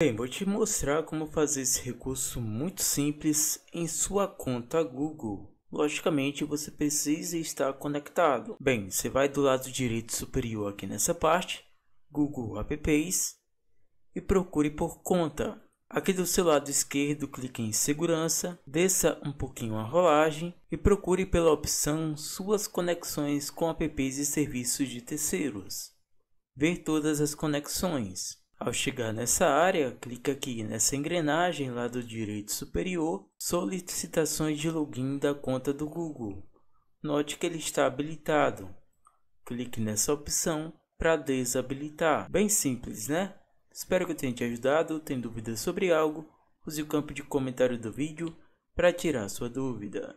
Bem, vou te mostrar como fazer esse recurso muito simples em sua conta Google. Logicamente, você precisa estar conectado. Bem, você vai do lado direito superior aqui nessa parte, Google Apps, e procure por conta. Aqui do seu lado esquerdo, clique em segurança, desça um pouquinho a rolagem e procure pela opção suas conexões com apps e serviços de terceiros. Ver todas as conexões. Ao chegar nessa área, clica aqui nessa engrenagem lá do direito superior, solicitações de login da conta do Google. Note que ele está habilitado. Clique nessa opção para desabilitar. Bem simples, né? Espero que tenha te ajudado. Tem dúvidas sobre algo? Use o campo de comentário do vídeo para tirar sua dúvida.